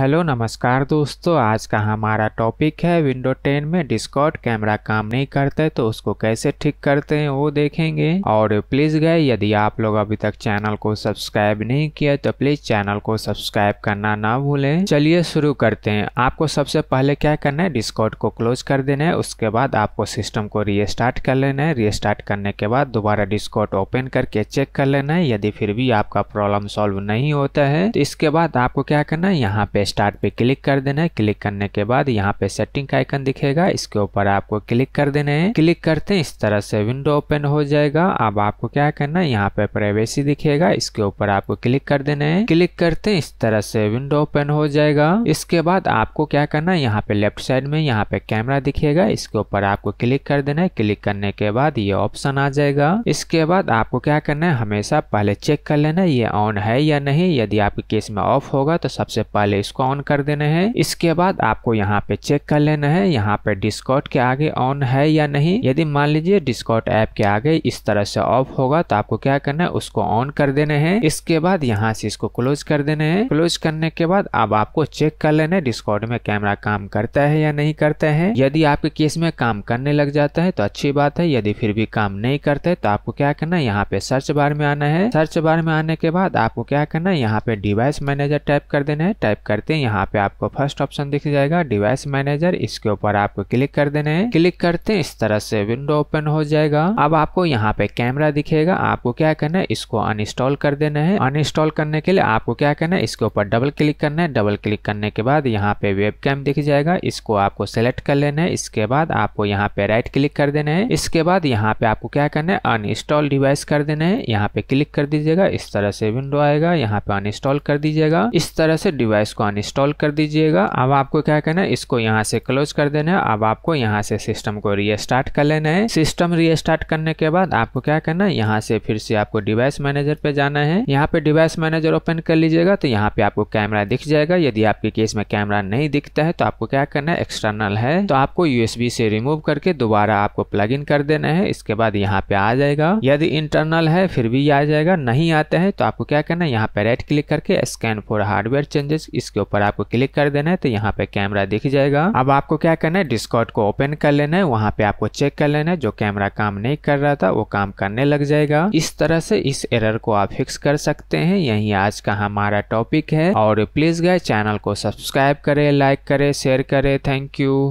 hello नमस्कार दोस्तों आज का हमारा टॉपिक है विंडो 10 में डिस्कॉट कैमरा काम नहीं करता है तो उसको कैसे ठीक करते हैं वो देखेंगे और प्लीज गए यदि आप लोग अभी तक चैनल को सब्सक्राइब नहीं किया तो प्लीज चैनल को सब्सक्राइब करना ना भूलें चलिए शुरू करते हैं आपको सबसे पहले क्या करना है डिस्कॉट को क्लोज कर देना है उसके बाद आपको सिस्टम को रिस्टार्ट कर लेना है रिस्टार्ट करने के बाद दोबारा डिस्कॉट ओपन करके चेक कर लेना है यदि फिर भी आपका प्रॉब्लम सॉल्व नहीं होता है तो इसके बाद आपको क्या करना है यहाँ पे स्टार्ट पे क्लिक कर देना है क्लिक करने के बाद यहाँ पे सेटिंग का आइकन दिखेगा इसके ऊपर आपको क्लिक कर देना है क्लिक करते हैं इस तरह से विंडो ओपन हो जाएगा अब आपको क्या करना है यहाँ पे प्राइवेसी दिखेगा इसके ऊपर आपको क्लिक कर देना है क्लिक करते हैं इस तरह से विंडो ओपन हो जाएगा इसके बाद आपको क्या करना है यहाँ पे लेफ्ट साइड में यहाँ पे कैमरा दिखेगा इसके ऊपर आपको क्लिक कर देना है क्लिक करने के बाद ये ऑप्शन आ जाएगा इसके बाद आपको क्या करना है हमेशा पहले चेक कर लेना ये ऑन है या नहीं यदि आपके केस में ऑफ होगा तो सबसे पहले इसको को ऑन कर देना है इसके बाद आपको यहाँ पे चेक कर लेना है यहाँ पे डिस्कॉट के आगे ऑन है या नहीं यदि मान लीजिए डिस्कॉट ऐप के आगे इस तरह से ऑफ होगा तो आपको क्या करना है उसको ऑन कर देना है इसके बाद यहाँ से इसको क्लोज कर देना है क्लोज करने के बाद अब आपको चेक कर लेना है डिस्कॉट में कैमरा काम करता है या नहीं करता है यदि आपके केस में काम करने लग जाता है तो अच्छी बात है यदि फिर भी काम नहीं करता है तो आपको क्या करना है यहाँ पे सर्च बार में आना है सर्च बार में आने के बाद आपको क्या करना है यहाँ पे डिवाइस मैनेजर टाइप कर देना है टाइप करते सकते हैं यहाँ पे आपको फर्स्ट ऑप्शन दिख जाएगा डिवाइस मैनेजर इसके ऊपर आपको क्लिक कर देना है क्लिक करते हैं इस तरह से विंडो ओपन हो जाएगा अब आपको यहाँ पे कैमरा दिखेगा आपको क्या करना है इसको अनइंस्टॉल कर देना है अनइंस्टॉल करने के लिए आपको क्या करना है इसके ऊपर डबल क्लिक करना है डबल क्लिक करने के बाद यहाँ पे वेब दिख जाएगा इसको आपको सेलेक्ट कर लेना है इसके बाद आपको यहाँ पे राइट क्लिक कर देना है इसके बाद यहाँ पे आपको क्या करना है अनइंस्टॉल डिवाइस कर देना है यहाँ पे क्लिक कर दीजिएगा इस तरह से विंडो आएगा यहाँ पे अनइंस्टॉल कर दीजिएगा इस तरह से डिवाइस को अन अनइंस्टॉल कर दीजिएगा अब आपको क्या करना है इसको यहाँ से क्लोज कर देना है अब आपको यहाँ से सिस्टम को रीस्टार्ट कर लेना है सिस्टम रीस्टार्ट करने के बाद आपको क्या करना है यहाँ से फिर से आपको डिवाइस मैनेजर पे जाना है यहाँ पे डिवाइस मैनेजर ओपन कर लीजिएगा तो यहाँ पे आपको कैमरा दिख जाएगा यदि आपके केस में कैमरा नहीं दिखता है तो आपको क्या करना है एक्सटर्नल है तो आपको यूएसबी से रिमूव करके दोबारा आपको प्लग इन कर देना है इसके बाद यहाँ पे आ जाएगा यदि इंटरनल है फिर भी आ जाएगा नहीं आता है तो आपको क्या करना है यहाँ पे राइट क्लिक करके स्कैन फॉर हार्डवेयर चेंजेस इसके ऊपर आपको क्लिक कर देना है तो यहाँ पे कैमरा दिख जाएगा अब आपको क्या करना है डिस्कॉर्ड को ओपन कर लेना है वहाँ पे आपको चेक कर लेना है जो कैमरा काम नहीं कर रहा था वो काम करने लग जाएगा इस तरह से इस एरर को आप फिक्स कर सकते हैं यही आज का हमारा टॉपिक है और प्लीज गए चैनल को सब्सक्राइब करे लाइक करे शेयर करे थैंक यू